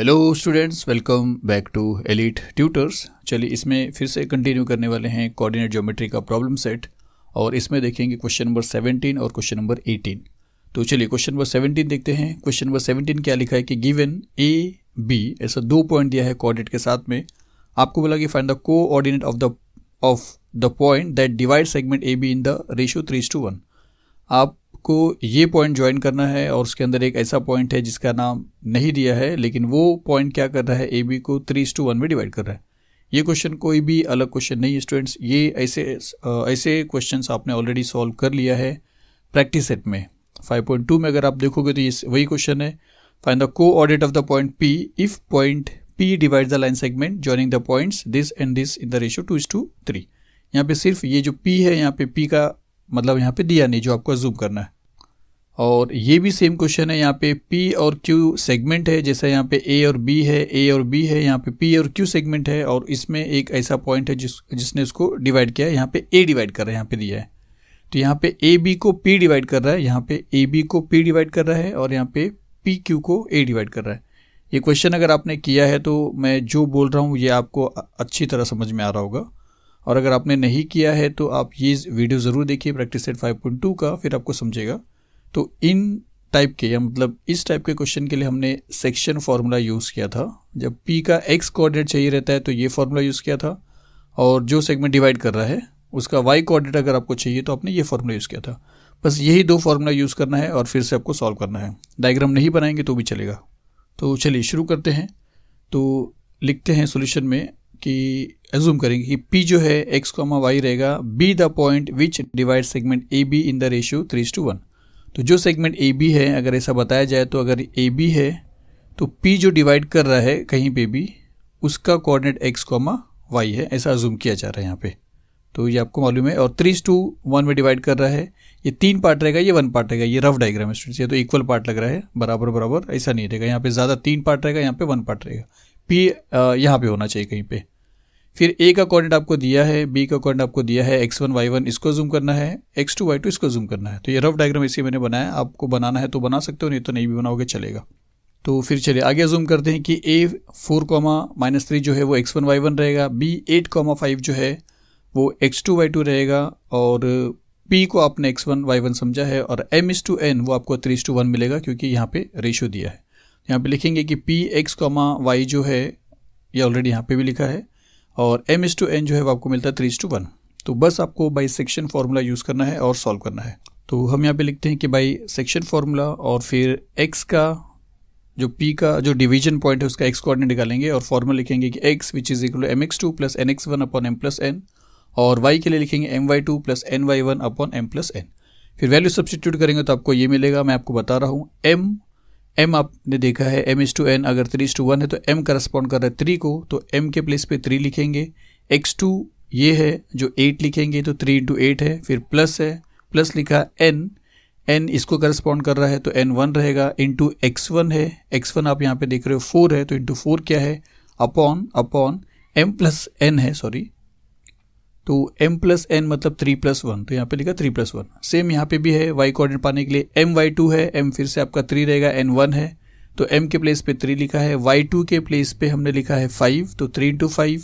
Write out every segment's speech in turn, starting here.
hello students welcome back to Elite Tutors चलिए इसमें फिर से कंटिन्यू करने वाले हैं कोऑर्डिनेट ज्योमेट्री का प्रॉब्लम सेट और इसमें देखेंगे क्वेश्चन नंबर 17 और क्वेश्चन नंबर 18 तो चलिए क्वेश्चन नंबर 17 देखते हैं क्वेश्चन नंबर 17 क्या लिखा है कि गिवन ए बी ऐसा दो पॉइंट दिया है कोऑर्डिनेट के साथ में आपको बोला कि find the coordinate of the of the point that divide segment A B in the ratio three to one आप आपको ये पॉइंट ज्वाइन करना है और उसके अंदर एक ऐसा पॉइंट है जिसका नाम नहीं दिया है लेकिन वो पॉइंट क्या कर रहा है ए बी को थ्री टू वन में डिवाइड कर रहा है ये क्वेश्चन कोई भी अलग क्वेश्चन नहीं है स्टूडेंट्स ये ऐसे ऐसे क्वेश्चंस आपने ऑलरेडी सॉल्व कर लिया है प्रैक्टिस सेट में 5.2 में अगर आप देखोगे तो ये वही क्वेश्चन है फाइंड द को ऑडिट of the point P if point P divide the line segment joining the points this and this in the ratio two is to three यहाँ पे सिर्फ ये जो पी है यहाँ पे पी का मतलब यहाँ पे दिया नहीं जो आपको जूम करना है और ये भी सेम क्वेश्चन है यहाँ पे पी और क्यू सेगमेंट है जैसे यहाँ पे ए और बी है ए और बी है यहाँ पे पी और क्यू सेगमेंट है और इसमें एक ऐसा पॉइंट है जिस जिसने उसको डिवाइड किया है यहाँ पे ए डिवाइड कर रहा है यहाँ पे दिया है तो यहाँ पे ए बी को पी डिवाइड कर रहा है यहाँ पे ए बी को पी डिवाइड कर रहा है और यहाँ पे पी क्यू को ए डिवाइड कर रहा है ये क्वेश्चन अगर आपने किया है तो मैं जो बोल रहा हूँ ये आपको अच्छी तरह समझ में आ रहा होगा और अगर आपने नहीं किया है तो आप ये वीडियो ज़रूर देखिए प्रैक्टिस सेट 5.2 का फिर आपको समझेगा तो इन टाइप के या मतलब इस टाइप के क्वेश्चन के लिए हमने सेक्शन फार्मूला यूज़ किया था जब पी का एक्स कोऑर्डिनेट चाहिए रहता है तो ये फार्मूला यूज़ किया था और जो सेगमेंट डिवाइड कर रहा है उसका वाई कोऑर्डिनेट अगर आपको चाहिए तो आपने ये फार्मूला यूज़ किया था बस यही दो फार्मूला यूज़ करना है और फिर से आपको सॉल्व करना है डायग्राम नहीं बनाएंगे तो भी चलेगा तो चलिए शुरू करते हैं तो लिखते हैं सोल्यूशन में कि एज्यूम करेंगे कि पी जो है एक्स कॉमा वाई रहेगा be the point which divide segment A B in the ratio three to one तो जो सेगमेंट ए बी है अगर ऐसा बताया जाए तो अगर ए बी है तो पी जो डिवाइड कर रहा है कहीं पे भी उसका कोऑर्डिनेट एक्स कॉमा वाई है ऐसा जूम किया जा रहा है यहाँ पे तो ये आपको मालूम है और थ्री टू वन में डिवाइड कर रहा है ये तीन पार्ट रहेगा ये वन पार्ट रहेगा ये रफ डायग्राम है स्टूडेंट्स ये तो इक्वल पार्ट लग रहा है बराबर बराबर ऐसा नहीं रहेगा यहाँ पे ज़्यादा तीन पार्ट रहेगा यहाँ पे वन पार्ट रहेगा पी यहाँ पे होना चाहिए कहीं पर फिर ए का कॉर्डिनेट आपको दिया है बी का कॉर्डिनेट आपको दिया है एक्स वन वाई वन इसको जूम करना है एक्स टू वाई टू इसको जूम करना है तो ये रफ डायग्राम इसी मैंने बनाया आपको बनाना है तो बना सकते हो नहीं तो नहीं भी बनाओगे चलेगा तो फिर चलिए आगे जूम करते हैं कि A four comma minus three जो है वो एक्स वन वाई वन रहेगा बी एट कॉमा फाइव जो है वो एक्स टू वाई टू रहेगा और पी को आपने एक्स वन वाई वन समझा है और एम इज़ टू एन वो आपको थ्री टू वन मिलेगा क्योंकि यहाँ पे रेशियो दिया है यहाँ पे लिखेंगे कि पी एक्स कॉमा वाई जो है ये ऑलरेडी यहाँ पे भी लिखा है और एम एस टू एन जो है वो आपको मिलता है थ्री टू वन तो बस आपको बाई सेक्शन फार्मूला यूज़ करना है और सॉल्व करना है तो हम यहाँ पे लिखते हैं कि बाई सेक्शन फार्मूला और फिर एक्स का जो पी का जो डिवीजन पॉइंट है उसका एक्स कोऑर्डिनेट निकालेंगे और फार्मूला लिखेंगे कि X which is equal M X two plus N X one upon M plus N और वाई के लिए लिखेंगे M Y two plus N Y one upon M plus N फिर वैल्यू सब्सटीट्यूट करेंगे तो आपको ये मिलेगा मैं आपको बता रहा हूँ एम एम आपने देखा है एम इज टू एन अगर थ्री इज टू वन है तो एम करस्पॉन्ड कर रहा है थ्री को तो एम के प्लेस पे थ्री लिखेंगे एक्स टू ये है जो एट लिखेंगे तो थ्री इंटू एट है फिर प्लस है प्लस लिखा एन एन इसको करस्पॉन्ड कर रहा है तो एन वन रहेगा इंटू एक्स वन है एक्स वन आप यहाँ पे देख रहे हो फोर है तो इंटू फोर क्या है upon upon M plus N है सॉरी तो एम प्लस एन मतलब थ्री प्लस वन तो यहाँ पे लिखा थ्री प्लस वन सेम यहाँ पे भी है वाई कोऑर्डिनेट पाने के लिए एम वाई टू है एम फिर से आपका थ्री रहेगा एन वन है तो एम के प्लेस पे थ्री लिखा है वाई टू के प्लेस पे हमने लिखा है फाइव तो थ्री इंटू फाइव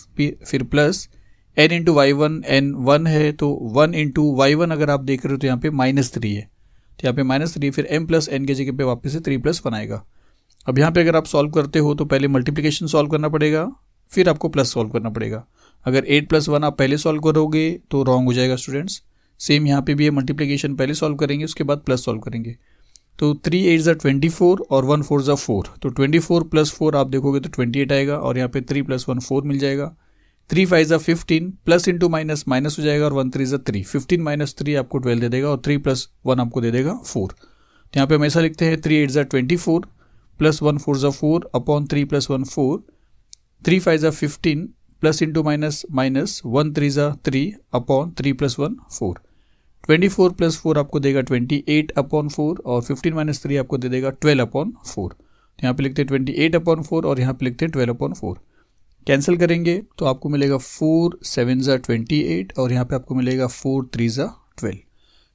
फिर plus N into Y one N one है तो वन इंटू वाई वन अगर आप देख रहे हो तो यहाँ पे माइनस थ्री है तो यहाँ पे माइनस थ्री फिर एम प्लस एन के जगह पे वापस से थ्री प्लस वन आएगा अब यहाँ पे अगर आप सॉल्व करते हो तो पहले मल्टीप्लीकेशन सॉल्व करना पड़ेगा फिर आपको प्लस सॉल्व करना पड़ेगा अगर एट प्लस वन आप पहले सॉल्व करोगे तो रॉन्ग हो जाएगा स्टूडेंट्स सेम यहाँ पे भी है मल्टीप्लीकेशन पहले सॉल्व करेंगे उसके बाद प्लस सॉल्व करेंगे तो थ्री एट ज़ा ट्वेंटी फोर और वन फोर ज़ा फोर तो ट्वेंटी फोर प्लस फोर आप देखोगे तो ट्वेंटी एट आएगा और यहाँ पे थ्री प्लस वन फोर मिल जाएगा थ्री फाइव ज़ा fifteen plus into minus minus हो जाएगा और वन थ्री ज़ा थ्री फिफ्टीन माइनस थ्री आपको ट्वेल्व दे देगा और थ्री प्लस वन आपको दे देगा फोर तो यहाँ पे ऐसा लिखते हैं थ्री एट ज़ा twenty four plus one four ज़ा four upon three plus one four three five ज़ा fifteen plus into minus minus one three ज़ा three upon three plus one four twenty four plus four आपको देगा twenty eight upon four और fifteen minus three आपको दे देगा twelve upon four तो यहाँ पे लिखते हैं ट्वेंटी एट अपॉन फोर और यहाँ पे लिखते हैं ट्वेल्व अपॉन फोर कैंसिल करेंगे तो आपको मिलेगा फोर सेवन ज़ा ट्वेंटी एट और यहाँ पे आपको मिलेगा फोर थ्री ज़ा ट्वेल्व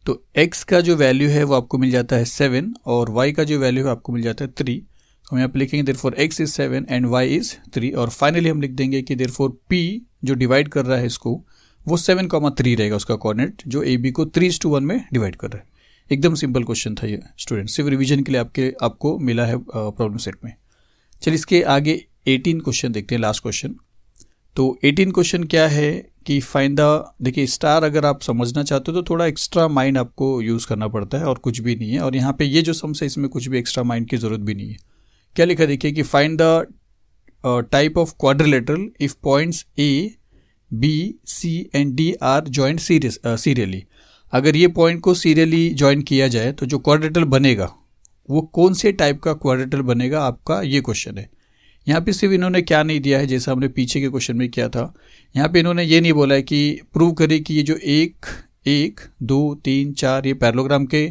तो x का जो वैल्यू है वो आपको मिल जाता है सेवन और y का जो वैल्यू है आपको मिल जाता है थ्री हम यहाँ पे लिखेंगे therefore X is seven and Y is three और फाइनली हम लिख देंगे कि देर फोर पी जो डिवाइड कर रहा है इसको वो सेवन कॉमा थ्री रहेगा उसका कॉर्डिनेट जो ए बी को थ्री टू वन में डिवाइड कर रहा है एकदम सिंपल क्वेश्चन था ये स्टूडेंट सिर्फ रिविजन के लिए आपके आपको मिला है प्रॉब्लम सेट में चलिए इसके आगे एटीन क्वेश्चन देखते हैं लास्ट क्वेश्चन तो एटीन क्वेश्चन क्या है कि फाइन द देखिए स्टार अगर आप समझना चाहते हो तो थोड़ा एक्स्ट्रा माइंड आपको यूज़ करना पड़ता है और कुछ भी नहीं है और यहाँ पे ये जो सम्स है इसमें कुछ भी एक्स्ट्रा माइंड की ज़रूरत भी नहीं है क्या लिखा देखिए कि find the type of quadrilateral if points A B C and D are joined serially अगर ये पॉइंट को सीरियली ज्वाइन किया जाए तो जो क्वाड्रेटल बनेगा वो कौन से टाइप का क्वाड्रेटल बनेगा आपका ये क्वेश्चन है यहाँ पे सिर्फ इन्होंने क्या नहीं दिया है जैसा हमने पीछे के क्वेश्चन में किया था यहाँ पे इन्होंने ये नहीं बोला है कि प्रूव करें कि ये जो एक एक दो तीन चार ये पैरलोग्राम के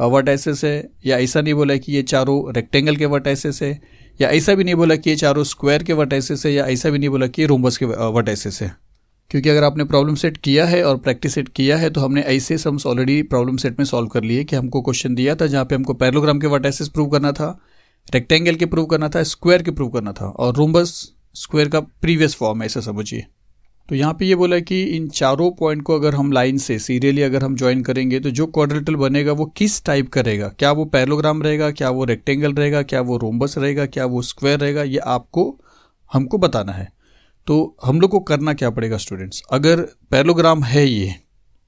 वर्ट है या ऐसा नहीं बोला कि ये चारों रेक्टेंगल के वर्ट है या ऐसा भी नहीं बोला कि ये चारों स्क्वायर के वर्ट है या ऐसा भी नहीं बोला कि ये रोमबस के वर्ट है क्योंकि अगर आपने प्रॉब्लम सेट किया है और प्रैक्टिस सेट किया है तो हमने ऐसे सम्स ऑलरेडी प्रॉब्लम सेट में सॉल्व कर लिए कि हमको क्वेश्चन दिया था जहाँ पे हमको पैरोग्राम के वर्ट प्रूव करना था रेक्टेंगल के प्रूव करना था स्क्वायर के प्रूव करना था और रोमबस स्क्वायर का प्रीवियस फॉर्म है ऐसा समझिए तो यहाँ पे ये बोला कि इन चारों पॉइंट को अगर हम लाइन से सीरियली अगर हम ज्वाइन करेंगे तो जो क्वाड्रेटल बनेगा वो किस टाइप का रहेगा क्या वो पैरोग्राम रहेगा क्या वो रेक्टेंगल रहेगा क्या वो रोम्बस रहेगा क्या वो स्क्वायर रहेगा ये आपको हमको बताना है तो हम लोग को करना क्या पड़ेगा स्टूडेंट्स अगर पैरोग्राम है ये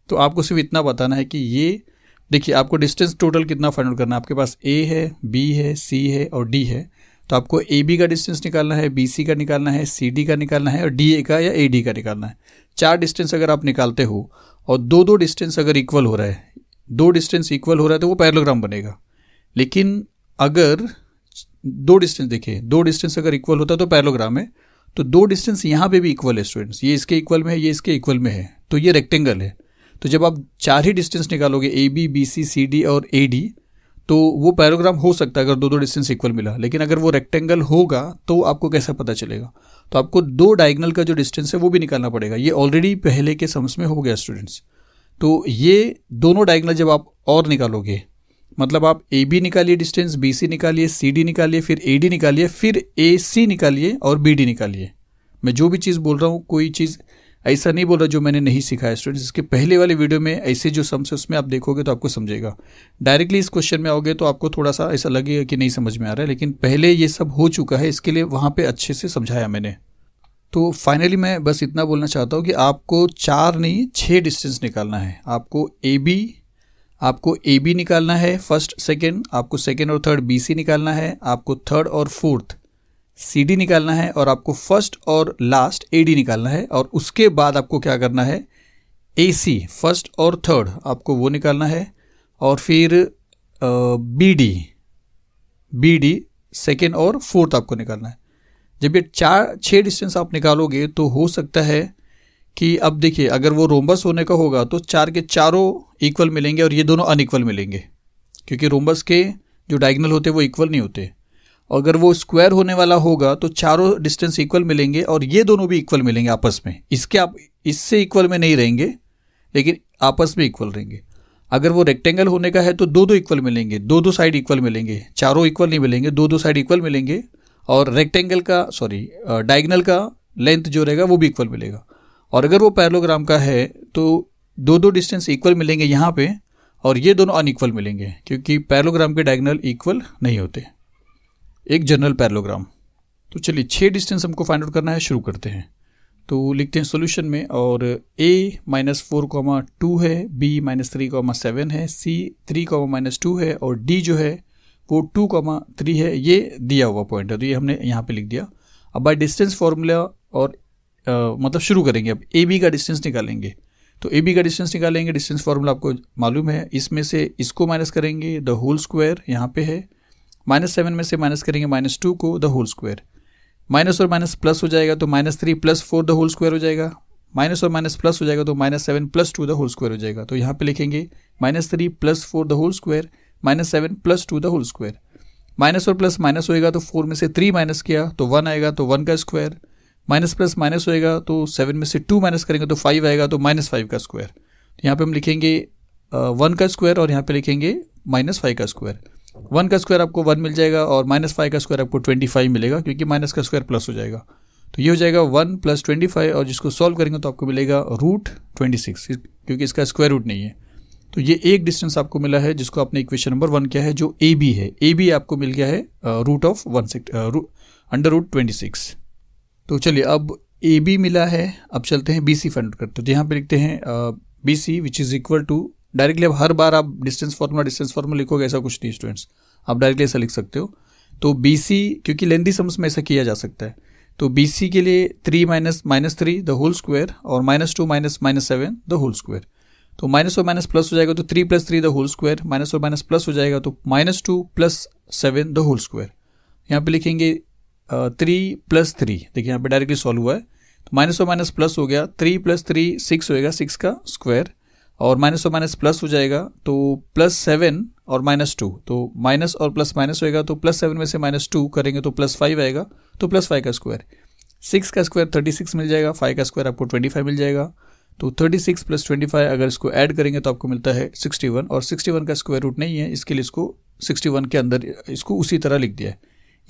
तो आपको सिर्फ इतना बताना है कि ये देखिए आपको डिस्टेंस टोटल कितना फाइंड आउट करना है आपके पास ए है बी है सी है और डी है तो आपको ए बी का डिस्टेंस निकालना है बी सी का निकालना है सी डी का निकालना है और डी ए का या ए डी का निकालना है चार डिस्टेंस अगर आप निकालते हो और दो दो डिस्टेंस अगर इक्वल हो रहा है दो डिस्टेंस इक्वल हो रहा है तो वो पैरलोग्राम बनेगा लेकिन अगर दो डिस्टेंस देखिए दो डिस्टेंस अगर इक्वल होता तो पैरलोग्राम है तो दो डिस्टेंस यहाँ पे भी इक्वल है स्टूडेंट्स ये इसके इक्वल में है ये इसके इक्वल में है तो ये रेक्टेंगल है तो जब आप चार ही डिस्टेंस निकालोगे A B B C C D और ए डी तो वो पैरोग्राम हो सकता है अगर दो दो डिस्टेंस इक्वल मिला लेकिन अगर वो रेक्टेंगल होगा तो आपको कैसा पता चलेगा तो आपको दो डायगनल का जो डिस्टेंस है वो भी निकालना पड़ेगा ये ऑलरेडी पहले के सम्स में हो गया स्टूडेंट्स तो ये दोनों डायगनल जब आप और निकालोगे मतलब आप ए बी निकालिए डिस्टेंस बी सी निकालिए सी डी निकालिए फिर ए डी निकालिए फिर ए सी निकालिए और बी डी निकालिए मैं जो भी चीज़ बोल रहा हूँ कोई चीज़ ऐसा नहीं बोल रहा जो मैंने नहीं सीखा स्टूडेंट्स इसके पहले वाले वीडियो में ऐसे जो सम्स है उसमें आप देखोगे तो आपको समझेगा डायरेक्टली इस क्वेश्चन में आओगे तो आपको थोड़ा सा ऐसा लगेगा कि नहीं समझ में आ रहा है लेकिन पहले ये सब हो चुका है इसके लिए वहाँ पर अच्छे से समझाया मैंने तो फाइनली मैं बस इतना बोलना चाहता हूँ कि आपको चार नहीं छः डिस्टेंस निकालना है आपको ए बी आपको ए बी निकालना है फर्स्ट सेकेंड आपको सेकेंड और थर्ड बी सी निकालना है आपको थर्ड और फोर्थ सी डी निकालना है और आपको फर्स्ट और लास्ट ए डी निकालना है और उसके बाद आपको क्या करना है ए सी फर्स्ट और थर्ड आपको वो निकालना है और फिर B D B D second और फोर्थ आपको निकालना है जब ये चार छः डिस्टेंस आप निकालोगे तो हो सकता है कि अब देखिए अगर वो रोमबस होने का होगा तो चार के चारों इक्वल मिलेंगे और ये दोनों अनइक्वल मिलेंगे क्योंकि रोमबस के जो डायगनल होते हैं वो इक्वल नहीं होते और अगर वो स्क्वायर होने वाला होगा तो चारों डिस्टेंस इक्वल मिलेंगे और ये दोनों भी इक्वल मिलेंगे आपस में इसके आप इससे इक्वल में नहीं रहेंगे लेकिन आपस में इक्वल रहेंगे अगर वो रेक्टेंगल होने का है तो दो दो इक्वल मिलेंगे दो दो साइड इक्वल मिलेंगे चारों इक्वल नहीं मिलेंगे दो दो साइड इक्वल मिलेंगे और रेक्टेंगल का सॉरी डायगनल का लेंथ जो रहेगा वो भी इक्वल मिलेगा और अगर वो पैरलोग्राम का है तो दो दो डिस्टेंस इक्वल मिलेंगे यहाँ पे और ये दोनों अनइक्वल मिलेंगे क्योंकि पैरलोग्राम के डायगनल इक्वल नहीं होते एक जनरल पैरलोग्राम तो चलिए छः डिस्टेंस हमको फाइंड आउट करना है शुरू करते हैं तो लिखते हैं सॉल्यूशन में और A minus four comma two है B minus three comma seven है C three comma minus two है और डी जो है वो टू कॉमा थ्री है ये दिया हुआ पॉइंट है तो ये हमने यहाँ पे लिख दिया अब बाय डिस्टेंस फॉर्मूला और आ, मतलब शुरू करेंगे अब ए बी का डिस्टेंस निकालेंगे तो ए बी का डिस्टेंस निकालेंगे डिस्टेंस फार्मूला आपको मालूम है इसमें से इसको माइनस करेंगे द होल स्क्वायर यहाँ पे है माइनस सेवन में से माइनस करेंगे माइनस टू को द होल स्क्वायर माइनस और माइनस प्लस हो जाएगा तो minus three plus four the whole square हो जाएगा माइनस और माइनस प्लस हो जाएगा तो minus seven plus two the whole square हो जाएगा तो यहाँ पे लिखेंगे minus three plus four the whole square minus seven plus two the whole square minus और प्लस माइनस होएगा तो फोर में से थ्री माइनस किया तो वन आएगा तो वन का स्क्वायर माइनस प्लस माइनस होएगा तो सेवन में से टू माइनस करेंगे तो फाइव आएगा तो माइनस फाइव का स्क्वायर तो यहाँ पे हम लिखेंगे वन का स्क्वायर और यहाँ पे लिखेंगे माइनस फाइव का स्क्वायर वन का स्क्वायर आपको वन मिल जाएगा और माइनस फाइव का स्क्वायर आपको ट्वेंटी फाइव मिलेगा क्योंकि माइनस का स्क्वायर प्लस हो जाएगा तो ये हो जाएगा वन प्लस ट्वेंटी फाइव और जिसको सॉल्व करेंगे तो आपको मिलेगा रूट ट्वेंटी सिक्स क्योंकि इसका स्क्वायर रूट नहीं है तो ये एक डिस्टेंस आपको मिला है जिसको आपने इक्वेशन नंबर वन किया है जो ए बी है ए बी आपको मिल गया है root of one six under root twenty six तो चलिए अब ए बी मिला है अब चलते हैं बी सी फाइंड करते हैं तो यहाँ पे लिखते हैं B C which is equal to directly अब हर बार आप डिस्टेंस फॉर्मूला डिस्टेंस फॉर्मूला लिखोगे ऐसा कुछ नहीं स्टूडेंट्स आप डायरेक्टली ऐसा लिख सकते हो तो बी सी क्योंकि लेंदी सम्स में ऐसा किया जा सकता है तो बी सी के लिए three minus minus three the whole square और minus two minus minus seven the whole square तो माइनस और माइनस प्लस हो जाएगा तो three plus three the whole square minus और माइनस प्लस हो जाएगा तो minus two plus seven the whole square यहाँ पे लिखेंगे थ्री प्लस थ्री देखिए यहाँ पे डायरेक्टली सॉल्व हुआ है तो माइनस और माइनस प्लस हो गया थ्री प्लस थ्री सिक्स होएगा सिक्स का स्क्वायर और माइनस और माइनस प्लस हो जाएगा तो प्लस सेवन और माइनस टू तो माइनस और प्लस माइनस होएगा तो प्लस सेवन में से माइनस टू करेंगे तो प्लस फाइव आएगा तो प्लस फाइव का स्क्वायर सिक्स का स्क्वायर थर्टी सिक्स मिल जाएगा फाइव का स्क्वायर आपको ट्वेंटी फाइव मिल जाएगा तो thirty six plus twenty five अगर इसको ऐड करेंगे तो आपको मिलता है सिक्सटी वन और सिक्सटी वन का स्क्वायर रूट नहीं है इसके लिए इसको सिक्सटी वन के अंदर इसको उसी तरह लिख दिया है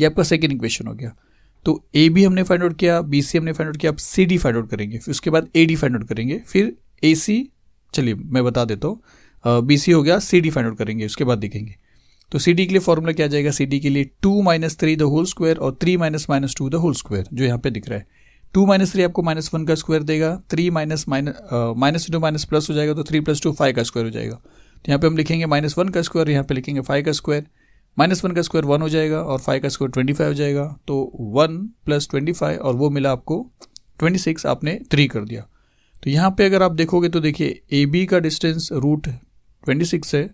ये आपका सेकेंड इक्वेशन हो गया तो ए बी हमने फाइंड आउट किया बी सी हमने फाइंड आउट किया अब सी डी फाइंड आउट करेंगे फिर उसके बाद ए डी फाइंड आउट करेंगे फिर ए सी चलिए मैं बता देता हूँ बी सी हो गया सी डी फाइंड आउट करेंगे उसके बाद देखेंगे तो सी डी के लिए फॉर्मूला क्या जाएगा सी डी के लिए two minus three the whole square और three minus minus two the whole square जो यहाँ पे दिख रहा है टू माइनस थ्री आपको माइनस वन का स्क्वायर देगा three minus minus two minus plus हो जाएगा तो थ्री प्लस टू फाइव का स्क्वायर हो जाएगा तो यहाँ पे हम लिखेंगे माइनस वन का स्क्वायर यहाँ पे लिखेंगे फाइव का स्क्वायर माइनस वन का स्क्वायर वन हो जाएगा और फाइव का स्क्वायर ट्वेंटी फाइव हो जाएगा तो वन प्लस ट्वेंटी फाइव और वो मिला आपको ट्वेंटी सिक्स आपने थ्री कर दिया तो यहाँ पे अगर आप देखोगे तो देखिए ए बी का डिस्टेंस रूट ट्वेंटी सिक्स है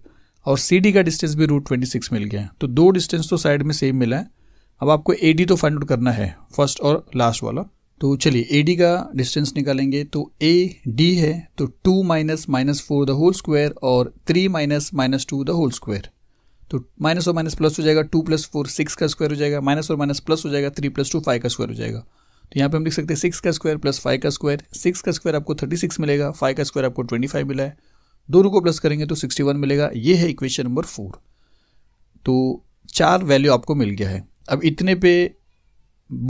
और सी डी का डिस्टेंस भी रूट ट्वेंटी सिक्स मिल गया है तो दो डिस्टेंस तो साइड में सेम मिला है अब आपको ए डी तो फाइंड आउट करना है फर्स्ट और लास्ट वाला तो चलिए ए डी का डिस्टेंस निकालेंगे तो ए डी है तो two minus minus four the whole square और three minus minus two the whole square तो माइनस और माइनस प्लस हो जाएगा टू प्लस फोर सिक्स का स्क्वायर हो जाएगा माइनस और माइनस प्लस हो जाएगा थ्री प्लस टू फाइव का स्क्वायर हो जाएगा तो यहाँ पे हम लिख सकते हैं सिक्स का स्क्वायर प्लस फाइव का स्क्वायर सिक्स का स्क्वायर आपको थर्टी सिक्स मिलेगा फाइव का स्क्वायर आपको ट्वेंटी फाइव मिला है दोनों को प्लस करेंगे तो सिक्सटी वन मिलेगा ये है इक्वेशन नंबर फोर तो चार वैल्यू आपको मिल गया है अब इतने पे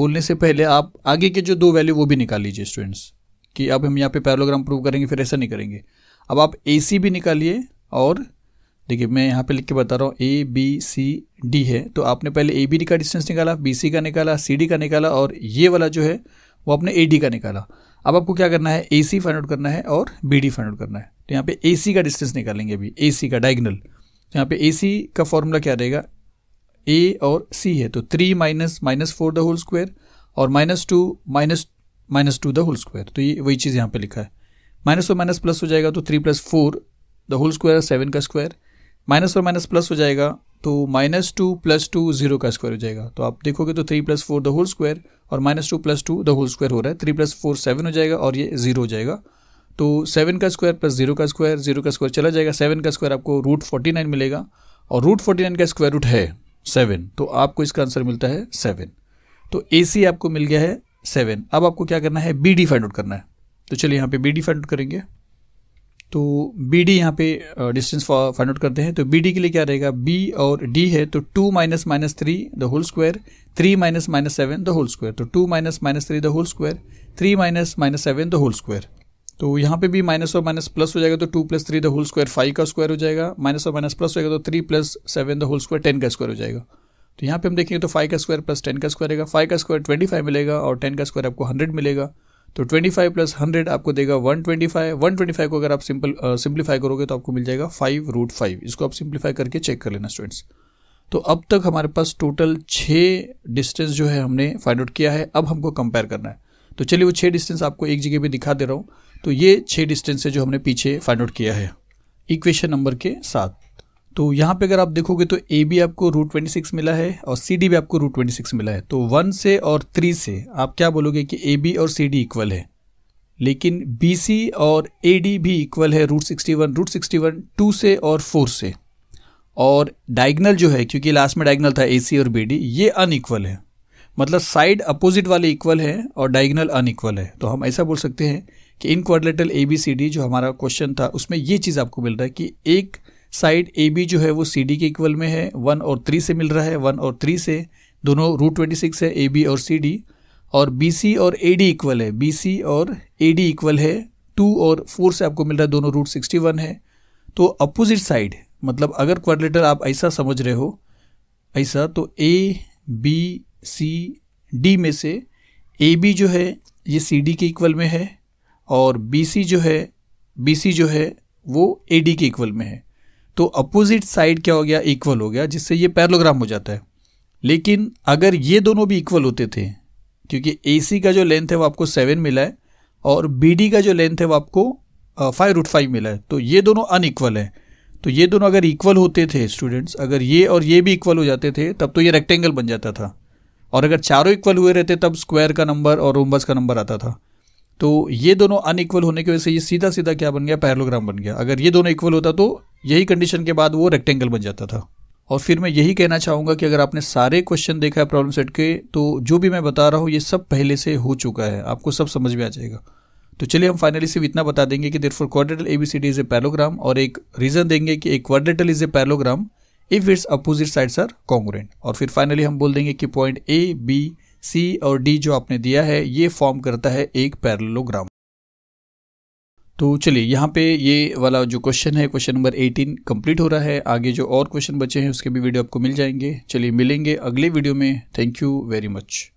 बोलने से पहले आप आगे के जो दो वैल्यू वो भी निकाल लीजिए स्टूडेंट्स कि अब हम यहाँ पे पैरोग्राम प्रूव करेंगे फिर ऐसा नहीं करेंगे अब आप ए भी निकालिए और देखिए मैं यहाँ पे लिख के बता रहा हूँ ए बी सी डी है तो आपने पहले ए बी डी का डिस्टेंस निकाला बी सी का निकाला सी डी का निकाला और ये वाला जो है वो आपने ए डी का निकाला अब आपको क्या करना है ए सी फाइंड आउट करना है और बी डी फाइंड आउट करना है तो यहाँ पे ए सी का डिस्टेंस निकालेंगे अभी ए सी का डायगनल तो यहाँ पे ए सी का फॉर्मूला क्या रहेगा ए और सी है तो three minus minus four the whole square और minus two minus minus two the whole square तो ये वही चीज़ यहाँ पे लिखा है माइनस और माइनस प्लस हो जाएगा तो three plus four the whole square seven का स्क्वायर माइनस और माइनस प्लस हो जाएगा तो minus two plus two zero का स्क्वायर हो जाएगा तो आप देखोगे तो three plus four the whole square और minus two plus two the whole square हो रहा है थ्री प्लस फोर सेवन हो जाएगा और ये जीरो हो जाएगा तो सेवन का स्क्वायर प्लस जीरो का स्क्वायर जीरो का स्क्वायर चला जाएगा सेवन का स्क्वायर आपको रूट फोर्टी नाइन मिलेगा और रूट फोर्टी नाइन का स्क्वायर रूट है सेवन तो आपको इसका आंसर मिलता है सेवन तो ए सी आपको मिल गया है सेवन अब आपको क्या करना है बी डी फाइंड आउट करना है तो चलिए यहाँ पे बी डी फाइंड आउट करेंगे तो बी डी यहाँ पे डिस्टेंस फाइंड आउट करते हैं तो बी डी के लिए क्या रहेगा बी और डी है तो two minus minus three the whole square three minus minus seven the whole square तो two minus minus three the whole square three minus minus seven the whole square तो यहाँ पे भी माइनस और minus plus हो जाएगा तो two plus three the whole square five का स्क्वायर हो जाएगा माइनस और माइनस प्लस होगा तो three plus seven the whole square ten का स्क्वायर हो जाएगा तो यहाँ पे हम देखेंगे तो फाइव का स्क्वायर प्लस टेन का स्क्वायर रहेगा फाइव का स्क्वायर ट्वेंटी फाइव मिलेगा और टेन का स्क्वायर आपको हंड्रेड मिलेगा तो 25 प्लस हंड्रेड आपको देगा 125 125 को अगर आप सिंपल सिंप्लीफाई uh, करोगे तो आपको मिल जाएगा फाइव रूट फाइव इसको आप सिंप्लीफाई करके चेक कर लेना स्टूडेंट्स तो अब तक हमारे पास टोटल छः डिस्टेंस जो है हमने फाइंड आउट किया है अब हमको कंपेयर करना है तो चलिए वो छः डिस्टेंस आपको एक जगह पर दिखा दे रहा हूँ तो ये छः डिस्टेंस है जो हमने पीछे फाइंड आउट किया है इक्वेशन नंबर के साथ तो यहाँ पे अगर आप देखोगे तो ए बी आपको रूट ट्वेंटी सिक्स मिला है और सी डी भी आपको रूट ट्वेंटी सिक्स मिला है तो वन से और थ्री से आप क्या बोलोगे कि ए बी और सी डी इक्वल है लेकिन बी सी और ए डी भी इक्वल है root sixty one root sixty one two से और फोर से और डायगनल जो है क्योंकि लास्ट में डायगनल था ए सी और बी डी ये अनइक्वल है मतलब साइड अपोजिट वाले इक्वल है और डायगनल अनइक्वल है तो हम ऐसा बोल सकते हैं कि in quadrilateral A B C D जो हमारा क्वेश्चन था उसमें ये चीज़ आपको मिल रहा है कि एक साइड ए बी जो है वो सी डी के इक्वल में है वन और थ्री से मिल रहा है वन और थ्री से दोनों रूट ट्वेंटी सिक्स है ए बी और सी डी और बी सी और ए डी इक्वल है बी सी और ए डी इक्वल है टू और फोर से आपको मिल रहा है दोनों रूट सिक्सटी वन है तो अपोजिट साइड मतलब अगर क्वाड्रेटर आप ऐसा समझ रहे हो ऐसा तो ए बी सी डी में से ए बी जो है ये सी डी के इक्वल में है और बी सी जो है बी सी जो है वो ए डी के इक्वल में है तो अपोजिट साइड क्या हो गया इक्वल हो गया जिससे ये पैरलोग्राम हो जाता है लेकिन अगर ये दोनों भी इक्वल होते थे क्योंकि ए का जो लेंथ है वो आपको सेवन मिला है और बी का जो लेंथ है वो आपको फाइव रूट फाइव मिला है तो ये दोनों अनइक्वल है तो ये दोनों अगर इक्वल होते थे स्टूडेंट्स अगर ये और ये भी इक्वल हो जाते थे तब तो ये रेक्टेंगल बन जाता था और अगर चारों इक्वल हुए रहते तब स्क्वायर का नंबर और रोम्बस का नंबर आता था तो ये दोनों अनइक्वल होने की वजह से ये सीधा सीधा क्या बन गया पैरलोग्राम बन गया अगर ये दोनों इक्वल होता तो यही कंडीशन के बाद वो रेक्टेंगल बन जाता था और फिर मैं यही कहना चाहूँगा कि अगर आपने सारे क्वेश्चन देखा है प्रॉब्लम सेट के तो जो भी मैं बता रहा हूँ ये सब पहले से हो चुका है आपको सब समझ में आ जाएगा तो चलिए हम फाइनली सिर्फ इतना बता देंगे कि there for quadrilateral A B C D is a parallelogram और एक रीज़न देंगे कि एक quadrilateral is a parallelogram if its opposite sides are congruent और फिर फाइनली हम बोल देंगे कि पॉइंट ए बी सी और डी जो आपने दिया है ये फॉर्म करता है एक पैरलोग्राम तो चलिए यहाँ पे ये वाला जो क्वेश्चन है क्वेश्चन नंबर 18 कंप्लीट हो रहा है आगे जो और क्वेश्चन बचे हैं उसके भी वीडियो आपको मिल जाएंगे चलिए मिलेंगे अगले वीडियो में थैंक यू वेरी मच